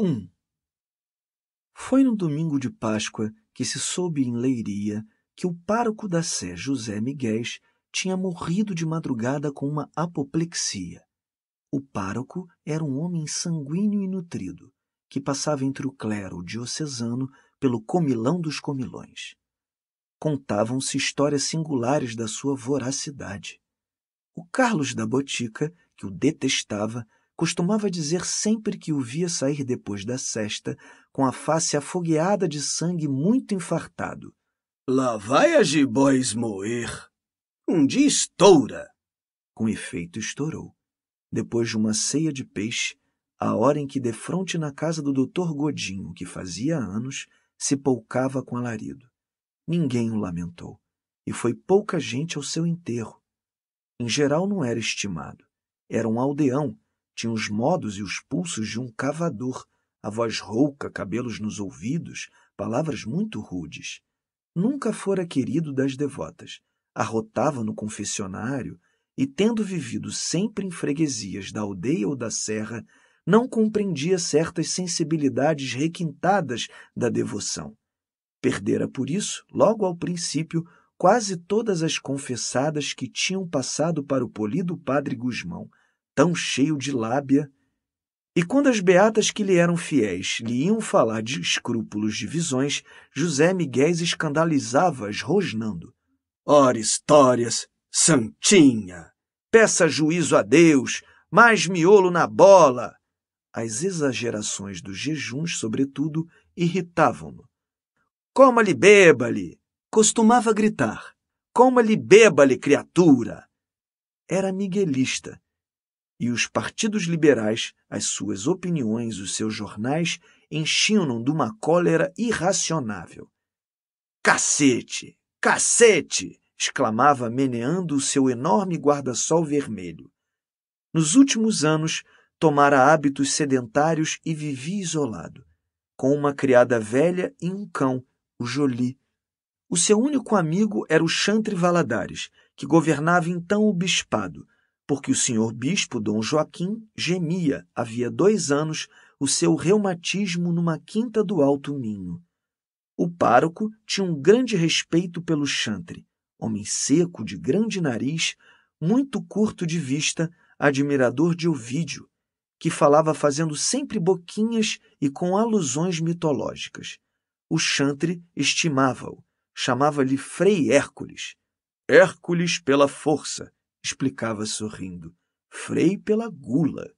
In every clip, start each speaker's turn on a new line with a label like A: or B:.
A: 1. Foi no domingo de Páscoa que se soube em Leiria que o pároco da Sé, José Miguel, tinha morrido de madrugada com uma apoplexia. O pároco era um homem sanguíneo e nutrido, que passava entre o clero diocesano pelo comilão dos comilões. Contavam-se histórias singulares da sua voracidade. O Carlos da Botica, que o detestava, costumava dizer sempre que o via sair depois da cesta, com a face afogueada de sangue muito infartado. Lá vai a gibóis moer. Um dia estoura. Com efeito, estourou. Depois de uma ceia de peixe, a hora em que, defronte na casa do doutor Godinho, que fazia anos, se poucava com alarido. Ninguém o lamentou, e foi pouca gente ao seu enterro. Em geral não era estimado. Era um aldeão, tinha os modos e os pulsos de um cavador, a voz rouca, cabelos nos ouvidos, palavras muito rudes. Nunca fora querido das devotas. Arrotava no confessionário e, tendo vivido sempre em freguesias da aldeia ou da serra, não compreendia certas sensibilidades requintadas da devoção. Perdera, por isso, logo ao princípio, quase todas as confessadas que tinham passado para o polido padre Gusmão tão cheio de lábia, e quando as beatas que lhe eram fiéis lhe iam falar de escrúpulos de visões, José Miguel escandalizava-as rosnando. Ora histórias, santinha! Peça juízo a Deus, mais miolo na bola! As exagerações dos jejuns, sobretudo, irritavam-no. Coma-lhe, beba-lhe! Costumava gritar. Coma-lhe, beba-lhe, criatura! Era miguelista e os partidos liberais, as suas opiniões, os seus jornais, enchiam-no de uma cólera irracionável. Cacete! Cacete! exclamava meneando o seu enorme guarda-sol vermelho. Nos últimos anos, tomara hábitos sedentários e vivia isolado, com uma criada velha e um cão, o Jolie. O seu único amigo era o Chantre Valadares, que governava então o bispado, porque o senhor bispo Dom Joaquim gemia havia dois anos o seu reumatismo numa quinta do Alto Minho. O pároco tinha um grande respeito pelo chantre, homem seco, de grande nariz, muito curto de vista, admirador de Ovídio, que falava fazendo sempre boquinhas e com alusões mitológicas. O chantre estimava-o, chamava-lhe Frei Hércules. Hércules pela força, explicava sorrindo. Frei pela gula.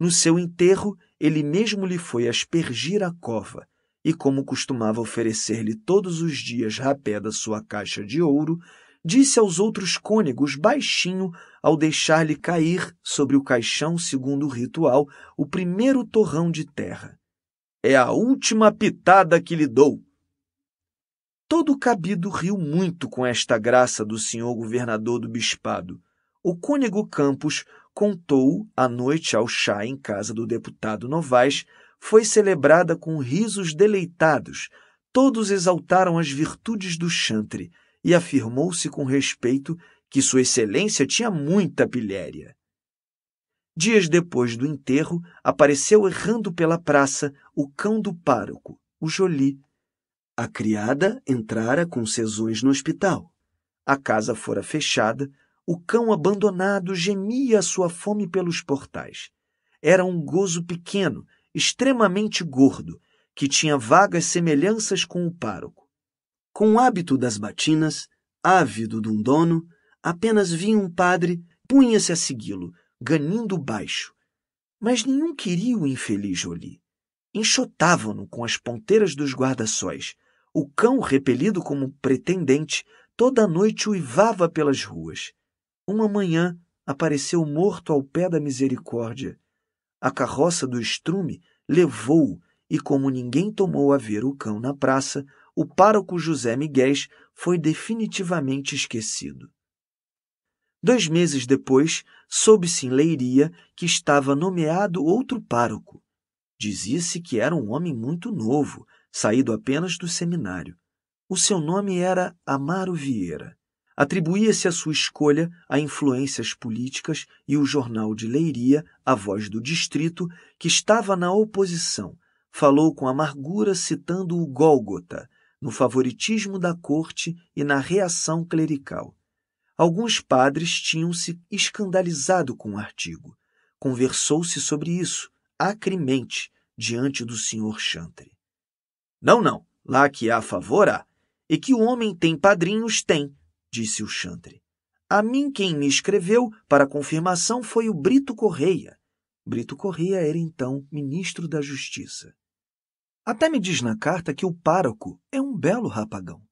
A: No seu enterro, ele mesmo lhe foi aspergir a cova, e como costumava oferecer-lhe todos os dias rapé da sua caixa de ouro, disse aos outros cônegos baixinho ao deixar-lhe cair sobre o caixão, segundo o ritual, o primeiro torrão de terra. É a última pitada que lhe dou. Todo o cabido riu muito com esta graça do senhor governador do bispado. O cônego Campos contou à noite ao chá em casa do deputado Novaes, foi celebrada com risos deleitados. Todos exaltaram as virtudes do chantre e afirmou-se com respeito que Sua Excelência tinha muita pilhéria. Dias depois do enterro, apareceu errando pela praça o cão do pároco, o Jolie, a criada entrara com sesões no hospital. A casa fora fechada, o cão abandonado gemia a sua fome pelos portais. Era um gozo pequeno, extremamente gordo, que tinha vagas semelhanças com o pároco. Com o hábito das batinas, ávido de um dono, apenas vinha um padre, punha-se a segui-lo, ganindo baixo. Mas nenhum queria o infeliz Jolie. Enxotavam-no com as ponteiras dos guarda-sóis, o cão, repelido como pretendente, toda noite uivava pelas ruas. Uma manhã apareceu morto ao pé da misericórdia. A carroça do estrume levou-o, e como ninguém tomou a ver o cão na praça, o pároco José Miguel foi definitivamente esquecido. Dois meses depois, soube-se em Leiria que estava nomeado outro pároco. Dizia-se que era um homem muito novo, saído apenas do seminário. O seu nome era Amaro Vieira. Atribuía-se à sua escolha a influências políticas e o jornal de Leiria, A Voz do Distrito, que estava na oposição, falou com amargura citando o Gólgota, no favoritismo da corte e na reação clerical. Alguns padres tinham se escandalizado com o artigo. Conversou-se sobre isso, acrimente, diante do Sr. Chantre. Não, não, lá que há favor há, e que o homem tem padrinhos tem, disse o chantre. A mim quem me escreveu para confirmação foi o Brito Correia. Brito Correia era então ministro da Justiça. Até me diz na carta que o pároco é um belo rapagão.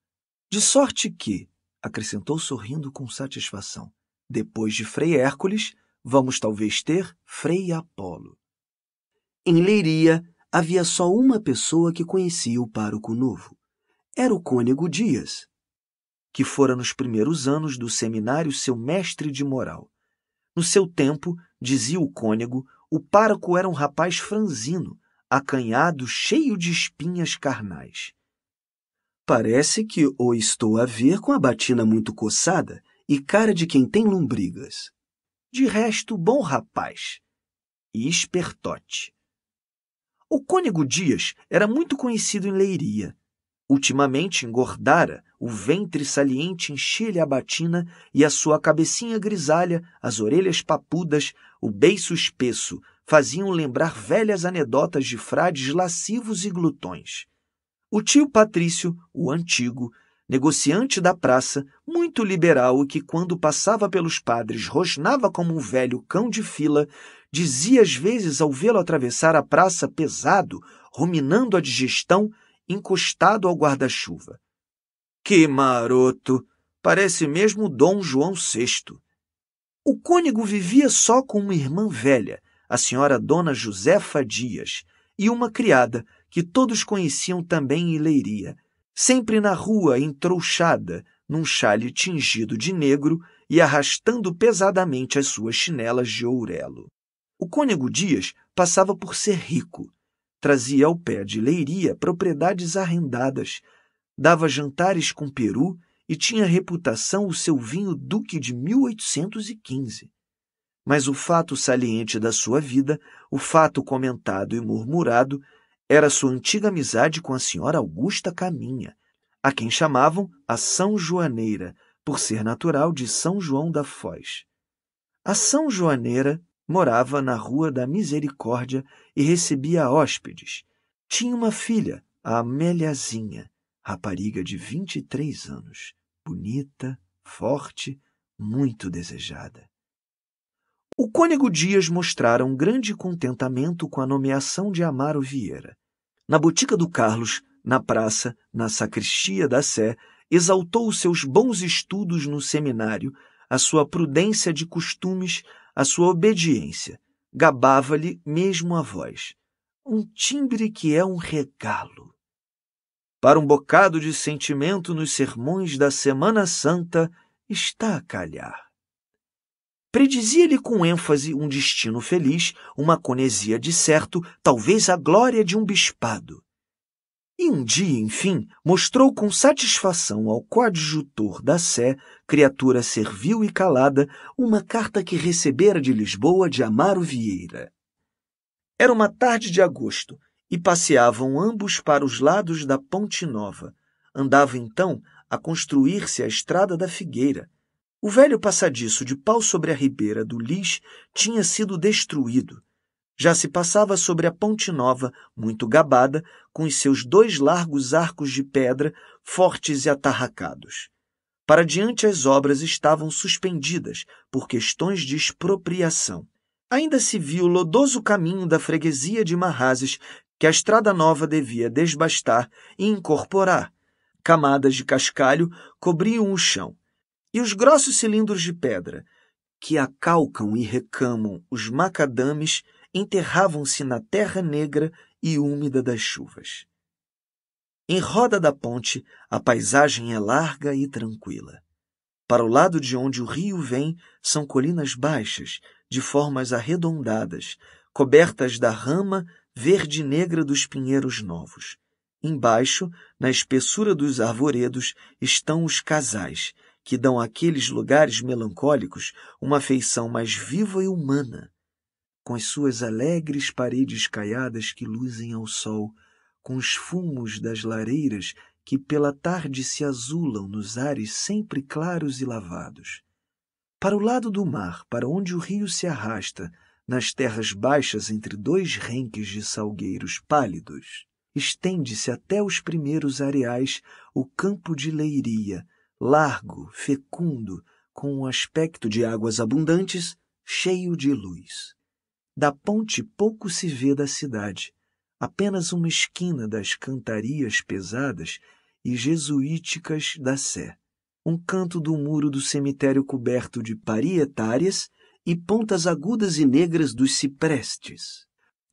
A: De sorte que, acrescentou sorrindo com satisfação, depois de Frei Hércules, vamos talvez ter Frei Apolo. Em Leiria, havia só uma pessoa que conhecia o pároco novo. Era o cônego Dias, que fora nos primeiros anos do seminário seu mestre de moral. No seu tempo, dizia o cônego, o pároco era um rapaz franzino, acanhado, cheio de espinhas carnais. Parece que o estou a ver com a batina muito coçada e cara de quem tem lombrigas. De resto, bom rapaz e espertote. O Cônego Dias era muito conhecido em Leiria. Ultimamente engordara, o ventre saliente enchia-lhe a batina e a sua cabecinha grisalha, as orelhas papudas, o beiço espesso, faziam lembrar velhas anedotas de frades lascivos e glutões. O tio Patrício, o antigo, negociante da praça, muito liberal e que, quando passava pelos padres, rosnava como um velho cão de fila, dizia às vezes ao vê-lo atravessar a praça pesado, ruminando a digestão, encostado ao guarda-chuva. Que maroto! Parece mesmo Dom João VI. O cônego vivia só com uma irmã velha, a senhora Dona Josefa Dias, e uma criada, que todos conheciam também em Leiria, sempre na rua, entrouxada, num chale tingido de negro e arrastando pesadamente as suas chinelas de ourelo. O cônego Dias passava por ser rico, trazia ao pé de leiria propriedades arrendadas, dava jantares com peru e tinha reputação o seu vinho Duque de 1815. Mas o fato saliente da sua vida, o fato comentado e murmurado, era sua antiga amizade com a senhora Augusta Caminha, a quem chamavam a São Joaneira, por ser natural de São João da Foz. A São Joaneira morava na Rua da Misericórdia e recebia hóspedes. Tinha uma filha, a Ameliazinha, rapariga de 23 anos, bonita, forte, muito desejada. O cônego Dias mostrara um grande contentamento com a nomeação de Amaro Vieira. Na botica do Carlos, na praça, na sacristia da Sé, exaltou os seus bons estudos no seminário, a sua prudência de costumes, a sua obediência. Gabava-lhe mesmo a voz. Um timbre que é um regalo. Para um bocado de sentimento nos sermões da Semana Santa está a calhar predizia-lhe com ênfase um destino feliz, uma conesia de certo, talvez a glória de um bispado. E um dia, enfim, mostrou com satisfação ao coadjutor da Sé, criatura servil e calada, uma carta que recebera de Lisboa de Amaro Vieira. Era uma tarde de agosto e passeavam ambos para os lados da Ponte Nova. Andava então a construir-se a Estrada da Figueira, o velho passadiço de pau sobre a ribeira do Lis tinha sido destruído. Já se passava sobre a ponte nova, muito gabada, com os seus dois largos arcos de pedra, fortes e atarracados. Para diante as obras estavam suspendidas por questões de expropriação. Ainda se viu o lodoso caminho da freguesia de Marrazes, que a estrada nova devia desbastar e incorporar. Camadas de cascalho cobriam o chão e os grossos cilindros de pedra, que acalcam e recamam os macadames, enterravam-se na terra negra e úmida das chuvas. Em roda da ponte, a paisagem é larga e tranquila. Para o lado de onde o rio vem, são colinas baixas, de formas arredondadas, cobertas da rama verde negra dos pinheiros novos. Embaixo, na espessura dos arvoredos, estão os casais, que dão àqueles lugares melancólicos uma feição mais viva e humana, com as suas alegres paredes caiadas que luzem ao sol, com os fumos das lareiras que pela tarde se azulam nos ares sempre claros e lavados. Para o lado do mar, para onde o rio se arrasta, nas terras baixas entre dois renques de salgueiros pálidos, estende-se até os primeiros areais o campo de leiria, largo, fecundo, com um aspecto de águas abundantes, cheio de luz. Da ponte pouco se vê da cidade, apenas uma esquina das cantarias pesadas e jesuíticas da Sé, um canto do muro do cemitério coberto de parietárias e pontas agudas e negras dos ciprestes.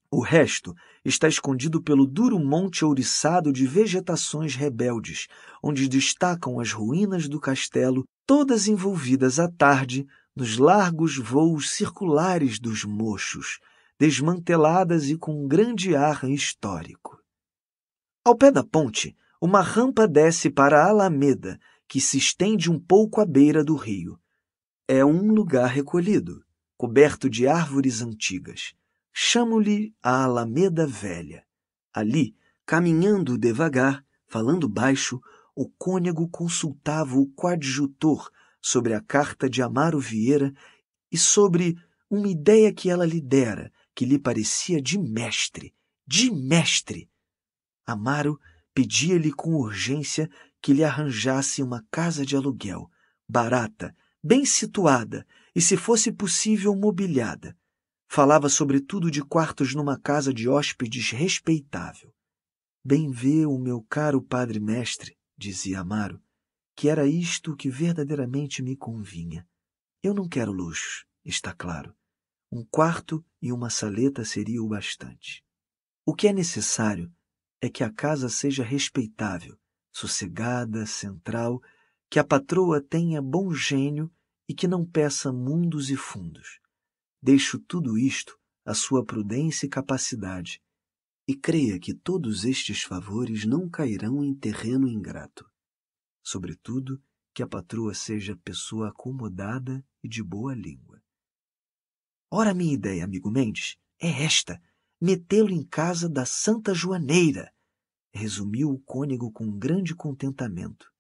A: O resto está escondido pelo duro monte ouriçado de vegetações rebeldes, onde destacam as ruínas do castelo, todas envolvidas à tarde nos largos voos circulares dos mochos, desmanteladas e com um grande ar histórico. Ao pé da ponte, uma rampa desce para a Alameda, que se estende um pouco à beira do rio. É um lugar recolhido, coberto de árvores antigas. Chamo-lhe a Alameda Velha. Ali, caminhando devagar, falando baixo, o cônego consultava o coadjutor sobre a carta de Amaro Vieira e sobre uma ideia que ela lhe dera, que lhe parecia de mestre, de mestre. Amaro pedia-lhe com urgência que lhe arranjasse uma casa de aluguel, barata, bem situada e, se fosse possível, mobiliada. Falava sobretudo de quartos numa casa de hóspedes respeitável. Bem vê o meu caro padre mestre, dizia Amaro, que era isto que verdadeiramente me convinha. Eu não quero luxo, está claro. Um quarto e uma saleta seria o bastante. O que é necessário é que a casa seja respeitável, sossegada, central, que a patroa tenha bom gênio e que não peça mundos e fundos. Deixo tudo isto à sua prudência e capacidade, e creia que todos estes favores não cairão em terreno ingrato. Sobretudo, que a patroa seja pessoa acomodada e de boa língua. Ora, minha ideia, amigo Mendes, é esta: metê-lo em casa da Santa Joaneira, resumiu o cônego com grande contentamento.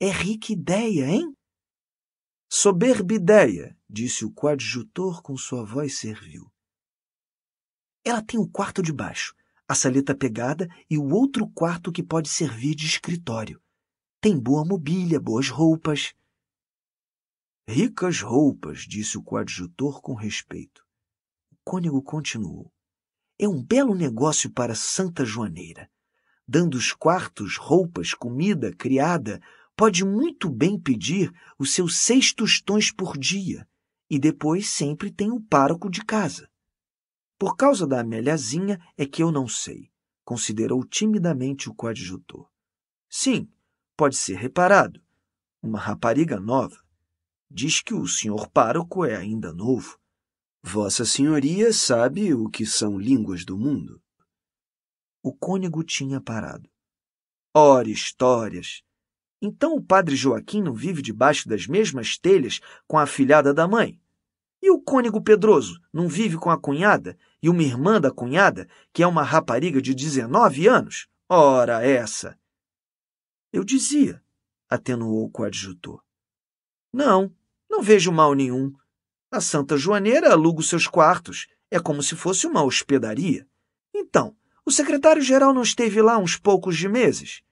A: É rica ideia, hein? Soberba ideia, disse o coadjutor com sua voz servil. Ela tem um quarto de baixo, a saleta pegada e o outro quarto que pode servir de escritório. Tem boa mobília, boas roupas. Ricas roupas, disse o coadjutor com respeito. O cônego continuou. É um belo negócio para Santa Joaneira. Dando os quartos, roupas, comida, criada, pode muito bem pedir os seus seis tostões por dia e depois sempre tem o pároco de casa. Por causa da Ameliazinha é que eu não sei, considerou timidamente o coadjutor. Sim, pode ser reparado. Uma rapariga nova. Diz que o senhor pároco é ainda novo. Vossa Senhoria sabe o que são línguas do mundo? O cônego tinha parado. Ora, histórias! Então o padre Joaquim não vive debaixo das mesmas telhas com a afilhada da mãe? E o cônego Pedroso não vive com a cunhada e uma irmã da cunhada, que é uma rapariga de 19 anos? Ora, essa! Eu dizia, atenuou o coadjutor. Não, não vejo mal nenhum. A Santa Joaneira aluga os seus quartos, é como se fosse uma hospedaria. Então, o secretário-geral não esteve lá uns poucos de meses?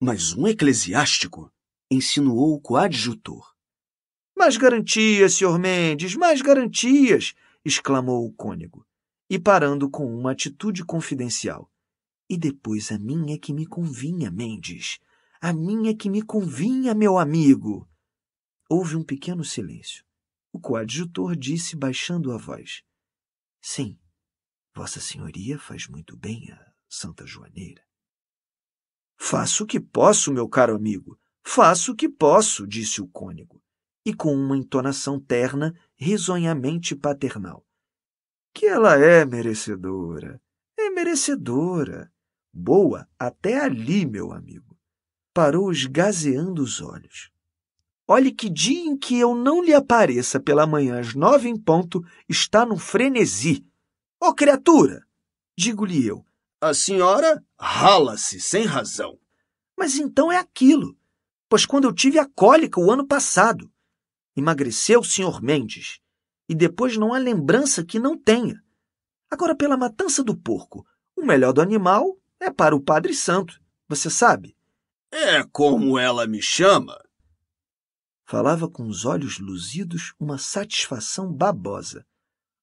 A: Mas um eclesiástico? insinuou o coadjutor. Mais garantias, senhor Mendes, mais garantias! exclamou o cônego, e parando com uma atitude confidencial. E depois a minha é que me convinha, Mendes. A minha é que me convinha, meu amigo. Houve um pequeno silêncio. O coadjutor disse, baixando a voz: Sim, Vossa Senhoria faz muito bem a Santa Joaneira. Faço o que posso, meu caro amigo. Faço o que posso, disse o cônego, e com uma entonação terna, risonhamente paternal. Que ela é merecedora. É merecedora. Boa até ali, meu amigo. Parou esgazeando os olhos. Olhe que dia em que eu não lhe apareça pela manhã às nove em ponto está num frenesi. Ô oh, criatura! Digo-lhe eu, a senhora rala-se sem razão. Mas então é aquilo. Pois quando eu tive a cólica o ano passado, emagreceu o senhor Mendes e depois não há lembrança que não tenha. Agora, pela matança do porco, o melhor do animal é para o Padre Santo, você sabe. É como ela me chama. Falava com os olhos luzidos uma satisfação babosa.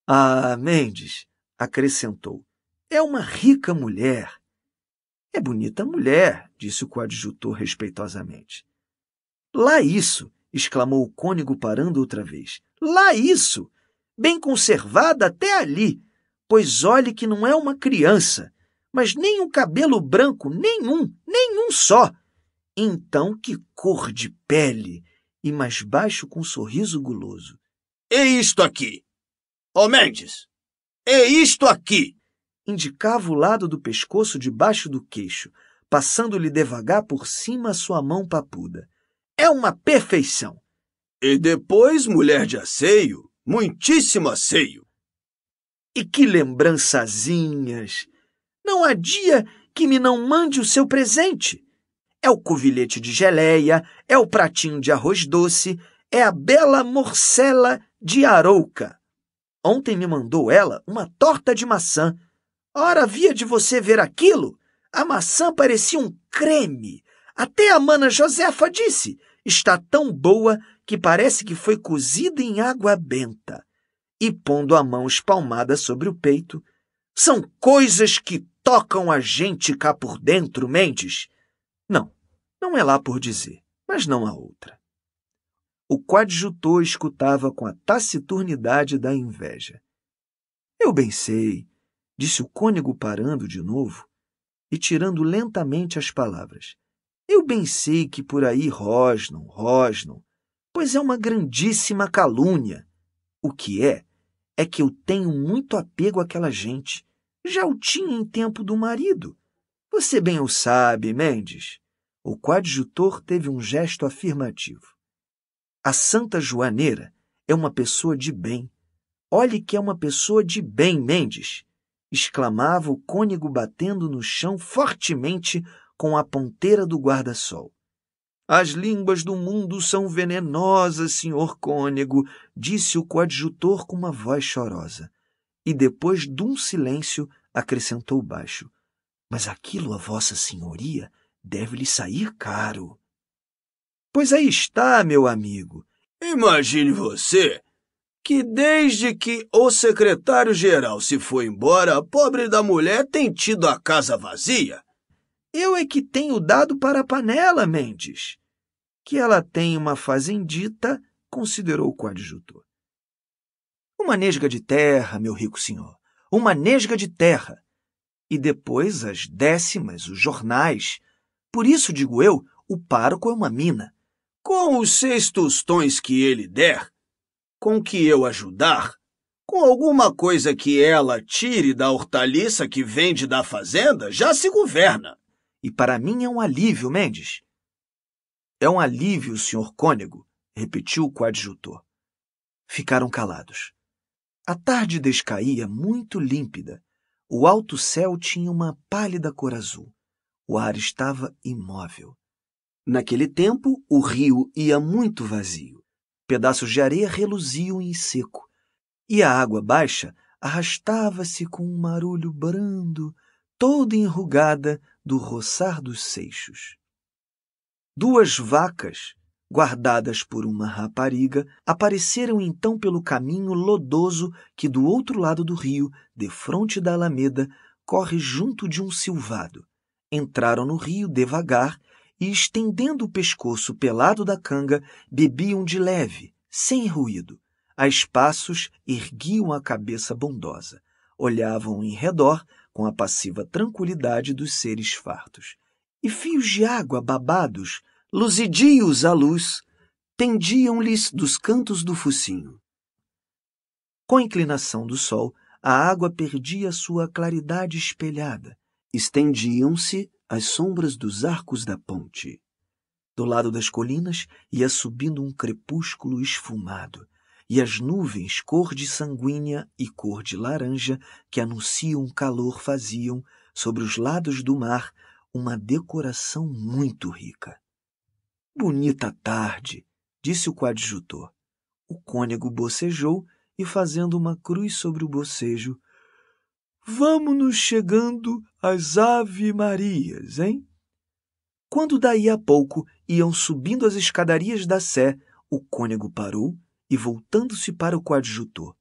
A: Ah, Mendes, acrescentou, é uma rica mulher. É bonita mulher, disse o coadjutor respeitosamente. Lá isso! exclamou o cônego parando outra vez. Lá isso! Bem conservada até ali, pois olhe que não é uma criança, mas nem um cabelo branco, nenhum, nenhum só. Então que cor de pele! E mais baixo com um sorriso guloso. É isto aqui! Ô oh, Mendes! É isto aqui! indicava o lado do pescoço debaixo do queixo, passando-lhe devagar por cima a sua mão papuda. É uma perfeição! E depois, mulher de asseio, muitíssimo asseio! E que lembrançazinhas! Não há dia que me não mande o seu presente. É o covilhete de geleia, é o pratinho de arroz doce, é a bela morcela de arouca. Ontem me mandou ela uma torta de maçã Ora havia de você ver aquilo! A maçã parecia um creme. Até a mana Josefa disse: está tão boa que parece que foi cozida em água benta. E pondo a mão espalmada sobre o peito, são coisas que tocam a gente cá por dentro, Mendes. Não, não é lá por dizer, mas não há outra. O coadjutor escutava com a taciturnidade da inveja. Eu bem sei, disse o cônego parando de novo e tirando lentamente as palavras. Eu bem sei que por aí rosnam, rosnam, pois é uma grandíssima calúnia. O que é, é que eu tenho muito apego àquela gente. Já o tinha em tempo do marido. Você bem o sabe, Mendes. O coadjutor teve um gesto afirmativo. A Santa Joaneira é uma pessoa de bem. Olhe que é uma pessoa de bem, Mendes exclamava o cônego batendo no chão fortemente com a ponteira do guarda-sol. As línguas do mundo são venenosas, senhor cônego, disse o coadjutor com uma voz chorosa. E depois de um silêncio, acrescentou baixo: Mas aquilo a vossa senhoria deve-lhe sair caro. Pois aí está, meu amigo. Imagine você que desde que o secretário-geral se foi embora, a pobre da mulher tem tido a casa vazia. Eu é que tenho dado para a panela, Mendes. Que ela tem uma fazendita, considerou o coadjutor. Uma nesga de terra, meu rico senhor, uma nesga de terra. E depois as décimas, os jornais. Por isso, digo eu, o pároco é uma mina. Com os seis tostões que ele der, com que eu ajudar? Com alguma coisa que ela tire da hortaliça que vende da fazenda, já se governa. E para mim é um alívio, Mendes. É um alívio, senhor cônego, repetiu o coadjutor. Ficaram calados. A tarde descaía muito límpida. O alto céu tinha uma pálida cor azul. O ar estava imóvel. Naquele tempo, o rio ia muito vazio. Pedaços de areia reluziam em seco, e a água baixa arrastava-se com um marulho brando, toda enrugada do roçar dos seixos. Duas vacas, guardadas por uma rapariga, apareceram então pelo caminho lodoso que do outro lado do rio, defronte da alameda, corre junto de um silvado. Entraram no rio devagar e, estendendo o pescoço pelado da canga, bebiam de leve, sem ruído. A espaços, erguiam a cabeça bondosa. Olhavam em redor com a passiva tranquilidade dos seres fartos. E fios de água babados, luzidios à luz, pendiam-lhes dos cantos do focinho. Com a inclinação do sol, a água perdia sua claridade espelhada, estendiam-se as sombras dos arcos da ponte. Do lado das colinas ia subindo um crepúsculo esfumado, e as nuvens cor de sanguínea e cor de laranja que anunciam calor faziam, sobre os lados do mar, uma decoração muito rica. Bonita tarde, disse o coadjutor. O cônego bocejou e, fazendo uma cruz sobre o bocejo, Vamos-nos chegando às Ave-Marias, hein? Quando daí a pouco iam subindo as escadarias da Sé, o cônego parou e, voltando-se para o coadjutor.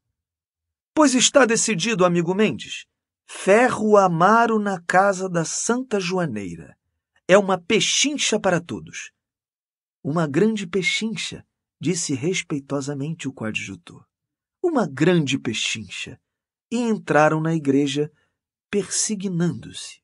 A: Pois está decidido, amigo Mendes. Ferro amaro na casa da Santa Joaneira. É uma pechincha para todos. Uma grande pechincha, disse respeitosamente o coadjutor. Uma grande pechincha e entraram na igreja, persignando-se.